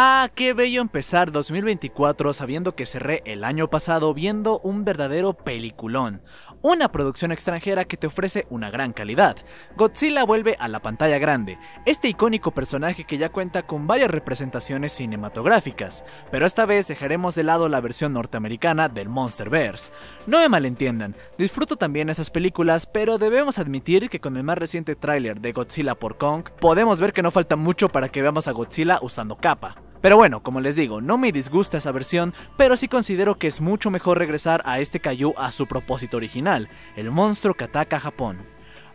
Ah, qué bello empezar 2024 sabiendo que cerré el año pasado viendo un verdadero peliculón, una producción extranjera que te ofrece una gran calidad. Godzilla vuelve a la pantalla grande, este icónico personaje que ya cuenta con varias representaciones cinematográficas, pero esta vez dejaremos de lado la versión norteamericana del Monsterverse. No me malentiendan, disfruto también esas películas, pero debemos admitir que con el más reciente tráiler de Godzilla por Kong, podemos ver que no falta mucho para que veamos a Godzilla usando capa. Pero bueno, como les digo, no me disgusta esa versión, pero sí considero que es mucho mejor regresar a este Kaiju a su propósito original, el monstruo que ataca a Japón.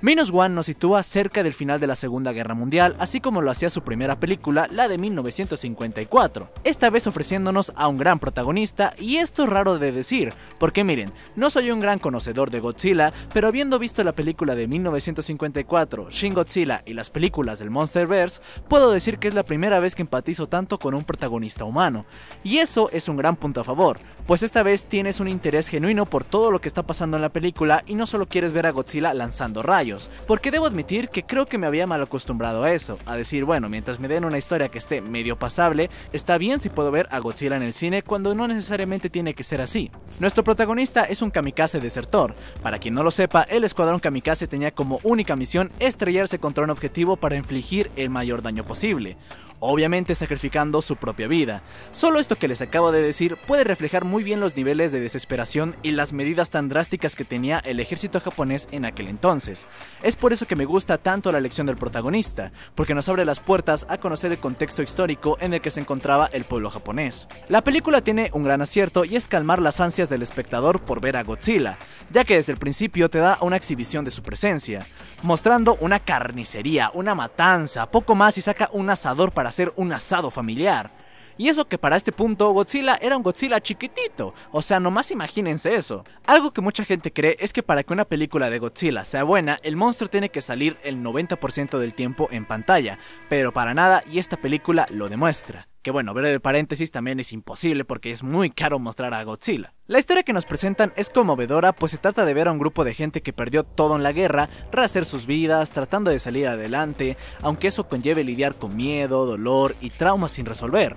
Minus One nos sitúa cerca del final de la Segunda Guerra Mundial, así como lo hacía su primera película, la de 1954, esta vez ofreciéndonos a un gran protagonista, y esto es raro de decir, porque miren, no soy un gran conocedor de Godzilla, pero habiendo visto la película de 1954, Shin Godzilla y las películas del Monsterverse, puedo decir que es la primera vez que empatizo tanto con un protagonista humano, y eso es un gran punto a favor, pues esta vez tienes un interés genuino por todo lo que está pasando en la película y no solo quieres ver a Godzilla lanzando rayos, porque debo admitir que creo que me había mal acostumbrado a eso, a decir, bueno, mientras me den una historia que esté medio pasable, está bien si puedo ver a Godzilla en el cine cuando no necesariamente tiene que ser así. Nuestro protagonista es un kamikaze desertor. Para quien no lo sepa, el escuadrón kamikaze tenía como única misión estrellarse contra un objetivo para infligir el mayor daño posible, obviamente sacrificando su propia vida. Solo esto que les acabo de decir puede reflejar muy bien los niveles de desesperación y las medidas tan drásticas que tenía el ejército japonés en aquel entonces. Es por eso que me gusta tanto la elección del protagonista, porque nos abre las puertas a conocer el contexto histórico en el que se encontraba el pueblo japonés. La película tiene un gran acierto y es calmar las ansias del espectador por ver a Godzilla, ya que desde el principio te da una exhibición de su presencia, mostrando una carnicería, una matanza, poco más y saca un asador para hacer un asado familiar. Y eso que para este punto Godzilla era un Godzilla chiquitito, o sea, nomás imagínense eso. Algo que mucha gente cree es que para que una película de Godzilla sea buena, el monstruo tiene que salir el 90% del tiempo en pantalla, pero para nada y esta película lo demuestra. Que bueno, breve paréntesis, también es imposible porque es muy caro mostrar a Godzilla. La historia que nos presentan es conmovedora, pues se trata de ver a un grupo de gente que perdió todo en la guerra, rehacer sus vidas, tratando de salir adelante, aunque eso conlleve lidiar con miedo, dolor y traumas sin resolver.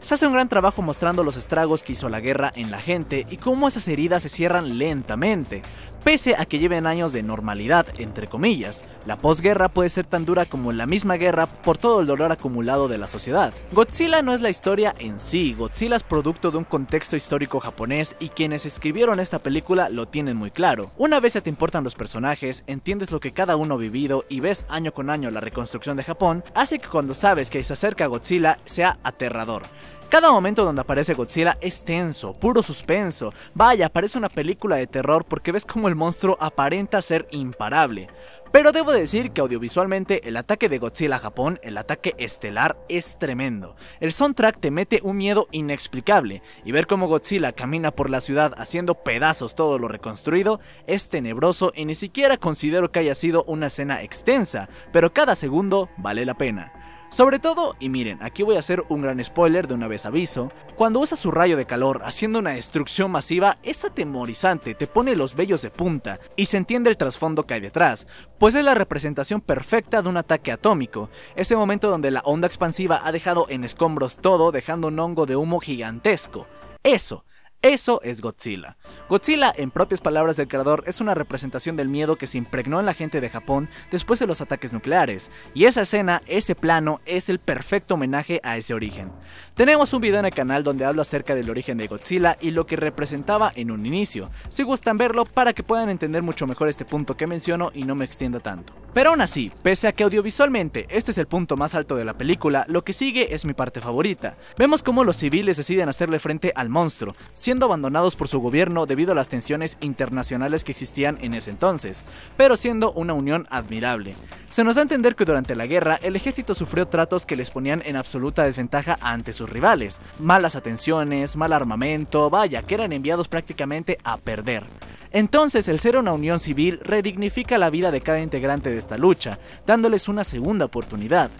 Se hace un gran trabajo mostrando los estragos que hizo la guerra en la gente y cómo esas heridas se cierran lentamente, Pese a que lleven años de normalidad, entre comillas, la posguerra puede ser tan dura como la misma guerra por todo el dolor acumulado de la sociedad. Godzilla no es la historia en sí, Godzilla es producto de un contexto histórico japonés y quienes escribieron esta película lo tienen muy claro. Una vez se te importan los personajes, entiendes lo que cada uno ha vivido y ves año con año la reconstrucción de Japón, hace que cuando sabes que se acerca Godzilla sea aterrador. Cada momento donde aparece Godzilla es tenso, puro suspenso. Vaya, parece una película de terror porque ves como el monstruo aparenta ser imparable. Pero debo decir que audiovisualmente el ataque de Godzilla a Japón, el ataque estelar, es tremendo. El soundtrack te mete un miedo inexplicable y ver cómo Godzilla camina por la ciudad haciendo pedazos todo lo reconstruido es tenebroso y ni siquiera considero que haya sido una escena extensa, pero cada segundo vale la pena. Sobre todo, y miren, aquí voy a hacer un gran spoiler de una vez aviso, cuando usa su rayo de calor haciendo una destrucción masiva es atemorizante, te pone los vellos de punta y se entiende el trasfondo que hay detrás, pues es la representación perfecta de un ataque atómico, ese momento donde la onda expansiva ha dejado en escombros todo dejando un hongo de humo gigantesco. Eso, eso es Godzilla. Godzilla, en propias palabras del creador, es una representación del miedo que se impregnó en la gente de Japón después de los ataques nucleares, y esa escena, ese plano, es el perfecto homenaje a ese origen. Tenemos un video en el canal donde hablo acerca del origen de Godzilla y lo que representaba en un inicio, si gustan verlo para que puedan entender mucho mejor este punto que menciono y no me extienda tanto. Pero aún así, pese a que audiovisualmente este es el punto más alto de la película, lo que sigue es mi parte favorita. Vemos cómo los civiles deciden hacerle frente al monstruo, siendo abandonados por su gobierno debido a las tensiones internacionales que existían en ese entonces, pero siendo una unión admirable. Se nos da a entender que durante la guerra el ejército sufrió tratos que les ponían en absoluta desventaja ante sus rivales, malas atenciones, mal armamento, vaya, que eran enviados prácticamente a perder. Entonces el ser una unión civil redignifica la vida de cada integrante de esta lucha, dándoles una segunda oportunidad.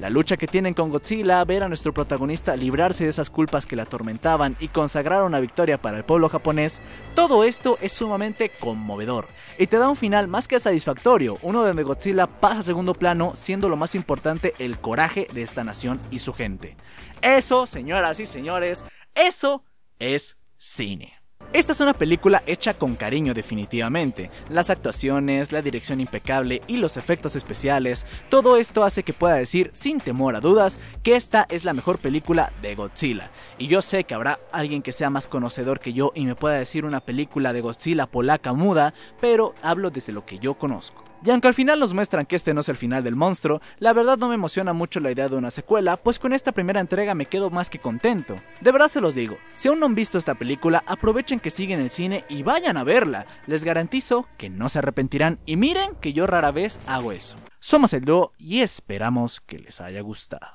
La lucha que tienen con Godzilla, ver a nuestro protagonista librarse de esas culpas que la atormentaban y consagrar una victoria para el pueblo japonés, todo esto es sumamente conmovedor y te da un final más que satisfactorio, uno donde Godzilla pasa a segundo plano siendo lo más importante el coraje de esta nación y su gente. Eso, señoras y señores, eso es cine. Esta es una película hecha con cariño definitivamente. Las actuaciones, la dirección impecable y los efectos especiales, todo esto hace que pueda decir sin temor a dudas que esta es la mejor película de Godzilla. Y yo sé que habrá alguien que sea más conocedor que yo y me pueda decir una película de Godzilla polaca muda, pero hablo desde lo que yo conozco. Y aunque al final nos muestran que este no es el final del monstruo, la verdad no me emociona mucho la idea de una secuela, pues con esta primera entrega me quedo más que contento. De verdad se los digo, si aún no han visto esta película, aprovechen que siguen el cine y vayan a verla. Les garantizo que no se arrepentirán y miren que yo rara vez hago eso. Somos el dúo y esperamos que les haya gustado.